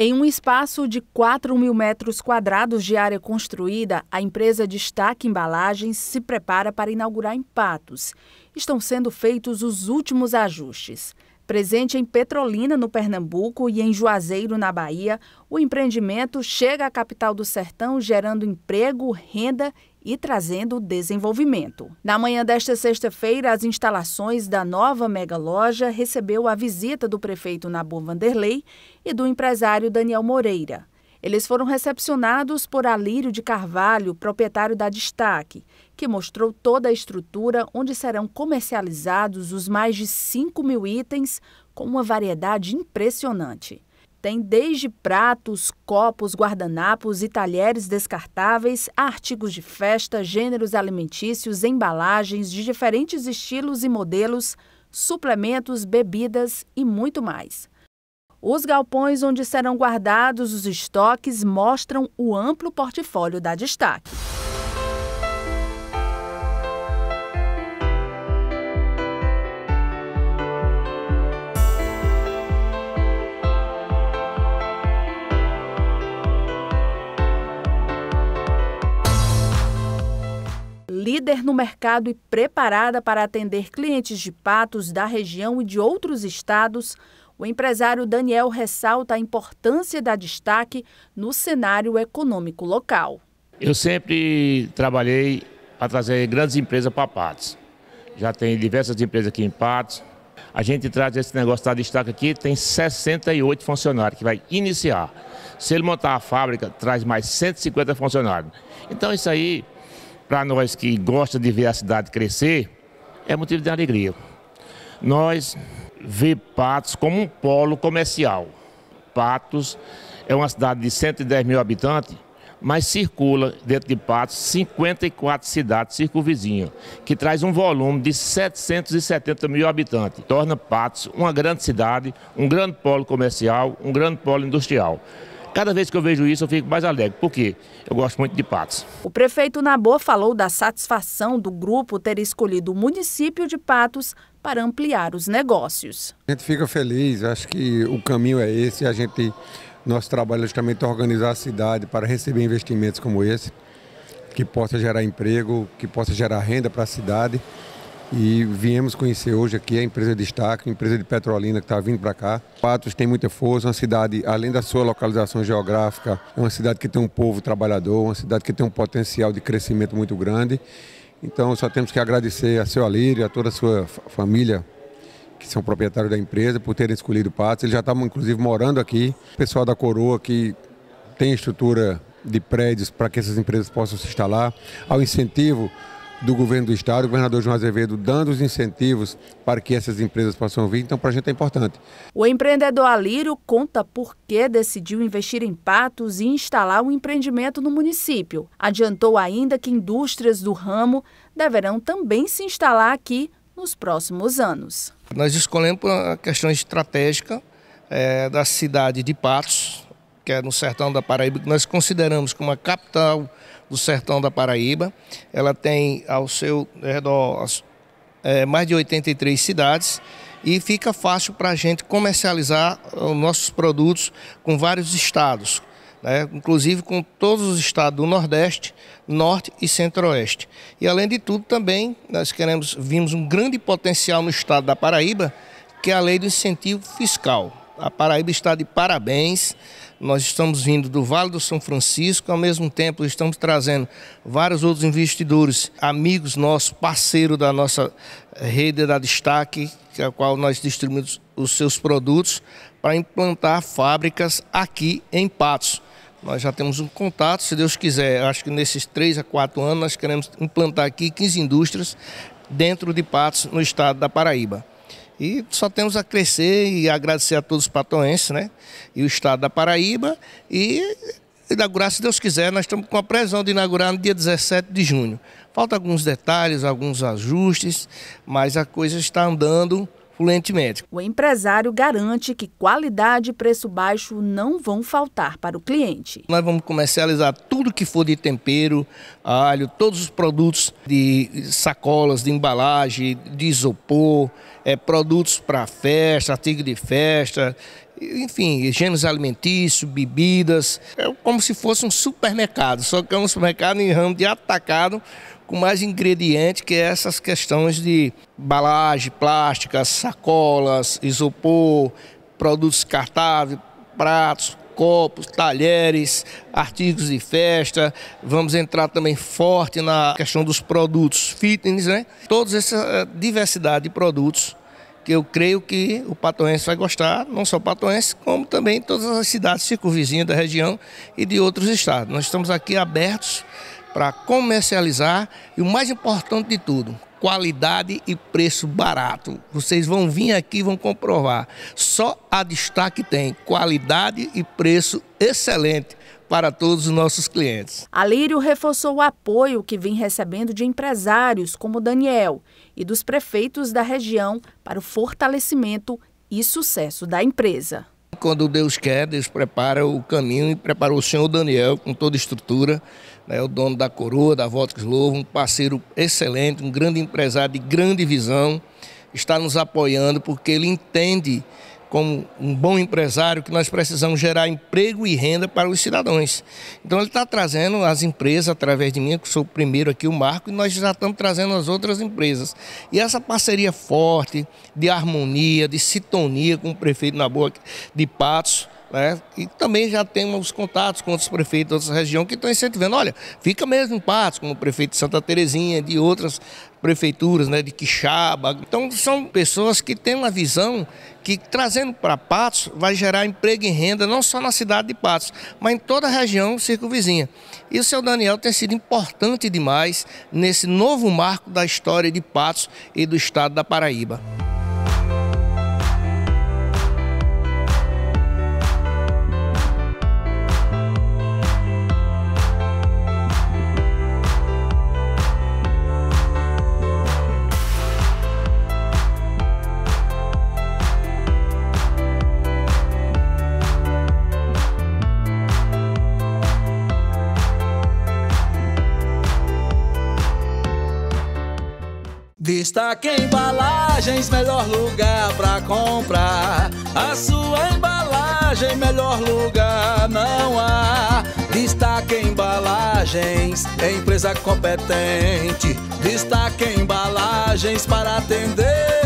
Em um espaço de 4 mil metros quadrados de área construída, a empresa Destaque Embalagens se prepara para inaugurar em Patos. Estão sendo feitos os últimos ajustes. Presente em Petrolina, no Pernambuco, e em Juazeiro, na Bahia, o empreendimento chega à capital do sertão, gerando emprego, renda e trazendo desenvolvimento. Na manhã desta sexta-feira, as instalações da nova mega loja recebeu a visita do prefeito Nabu Vanderlei e do empresário Daniel Moreira. Eles foram recepcionados por Alírio de Carvalho, proprietário da Destaque, que mostrou toda a estrutura onde serão comercializados os mais de 5 mil itens, com uma variedade impressionante tem desde pratos, copos, guardanapos e talheres descartáveis a artigos de festa, gêneros alimentícios, embalagens de diferentes estilos e modelos, suplementos, bebidas e muito mais. Os galpões onde serão guardados os estoques mostram o amplo portfólio da Destaque. líder no mercado e preparada para atender clientes de patos da região e de outros estados, o empresário Daniel ressalta a importância da destaque no cenário econômico local. Eu sempre trabalhei para trazer grandes empresas para Patos. Já tem diversas empresas aqui em Patos. A gente traz esse negócio da destaque aqui, tem 68 funcionários que vai iniciar. Se ele montar a fábrica, traz mais 150 funcionários. Então isso aí para nós que gosta de ver a cidade crescer, é motivo de alegria. Nós vê Patos como um polo comercial. Patos é uma cidade de 110 mil habitantes, mas circula dentro de Patos 54 cidades circunvizinhas, que traz um volume de 770 mil habitantes. Torna Patos uma grande cidade, um grande polo comercial, um grande polo industrial. Cada vez que eu vejo isso, eu fico mais alegre, porque eu gosto muito de Patos. O prefeito Naboa falou da satisfação do grupo ter escolhido o município de Patos para ampliar os negócios. A gente fica feliz, acho que o caminho é esse. A gente, nosso trabalho é justamente organizar a cidade para receber investimentos como esse, que possa gerar emprego, que possa gerar renda para a cidade. E viemos conhecer hoje aqui a empresa de destaque, a empresa de Petrolina que está vindo para cá. Patos tem muita força, uma cidade, além da sua localização geográfica, é uma cidade que tem um povo trabalhador, uma cidade que tem um potencial de crescimento muito grande. Então só temos que agradecer a seu Alírio, a toda a sua família que são proprietários da empresa por terem escolhido Patos. Ele já está inclusive morando aqui. O pessoal da Coroa que tem estrutura de prédios para que essas empresas possam se instalar, ao incentivo do governo do estado, o governador João Azevedo, dando os incentivos para que essas empresas possam vir, então para a gente é importante. O empreendedor Alírio conta por que decidiu investir em patos e instalar um empreendimento no município. Adiantou ainda que indústrias do ramo deverão também se instalar aqui nos próximos anos. Nós escolhemos a questão estratégica é, da cidade de Patos, que é no sertão da Paraíba, que nós consideramos como a capital do sertão da Paraíba. Ela tem ao seu redor é, mais de 83 cidades e fica fácil para a gente comercializar os nossos produtos com vários estados, né? inclusive com todos os estados do Nordeste, Norte e Centro-Oeste. E além de tudo, também nós queremos vimos um grande potencial no estado da Paraíba, que é a lei do incentivo fiscal a Paraíba está de parabéns. Nós estamos vindo do Vale do São Francisco, ao mesmo tempo estamos trazendo vários outros investidores, amigos nossos, parceiro da nossa rede da Destaque, é a qual nós distribuímos os seus produtos, para implantar fábricas aqui em Patos. Nós já temos um contato, se Deus quiser, acho que nesses três a quatro anos nós queremos implantar aqui 15 indústrias dentro de Patos, no estado da Paraíba. E só temos a crescer e agradecer a todos os patoenses, né? E o estado da Paraíba. E inaugurar, se Deus quiser, nós estamos com a previsão de inaugurar no dia 17 de junho. Falta alguns detalhes, alguns ajustes, mas a coisa está andando o empresário garante que qualidade e preço baixo não vão faltar para o cliente. Nós vamos comercializar tudo que for de tempero, alho, todos os produtos de sacolas, de embalagem, de isopor, é, produtos para festa, artigo de festa, enfim, gêneros alimentícios, bebidas. É como se fosse um supermercado, só que é um supermercado em ramo de atacado, com mais ingrediente que é essas questões de balagem, plásticas, sacolas, isopor, produtos descartáveis, pratos, copos, talheres, artigos de festa. Vamos entrar também forte na questão dos produtos fitness, né? Toda essa eh, diversidade de produtos que eu creio que o patoense vai gostar, não só o patoense, como também todas as cidades circunvizinhas da região e de outros estados. Nós estamos aqui abertos para comercializar e o mais importante de tudo, qualidade e preço barato. Vocês vão vir aqui e vão comprovar. Só a destaque tem qualidade e preço excelente para todos os nossos clientes. Alírio reforçou o apoio que vem recebendo de empresários como Daniel e dos prefeitos da região para o fortalecimento e sucesso da empresa quando Deus quer, Deus prepara o caminho e preparou o senhor Daniel com toda a estrutura, né, o dono da coroa, da Volkswagen, Slovo, um parceiro excelente, um grande empresário de grande visão, está nos apoiando porque ele entende como um bom empresário, que nós precisamos gerar emprego e renda para os cidadãos. Então ele está trazendo as empresas através de mim, que sou o primeiro aqui, o Marco, e nós já estamos trazendo as outras empresas. E essa parceria forte, de harmonia, de sintonia com o prefeito Naboa de Patos, né? E também já temos contatos com outros prefeitos de outras regiões que estão incentivando. Olha, fica mesmo em Patos, como o prefeito de Santa Terezinha, de outras prefeituras, né, de Quixaba. Então são pessoas que têm uma visão que trazendo para Patos vai gerar emprego e renda não só na cidade de Patos, mas em toda a região circunvizinha. E o seu Daniel tem sido importante demais nesse novo marco da história de Patos e do estado da Paraíba. Destaque Embalagens, melhor lugar pra comprar. A sua embalagem, melhor lugar não há. Destaque Embalagens, é empresa competente. Destaque Embalagens para atender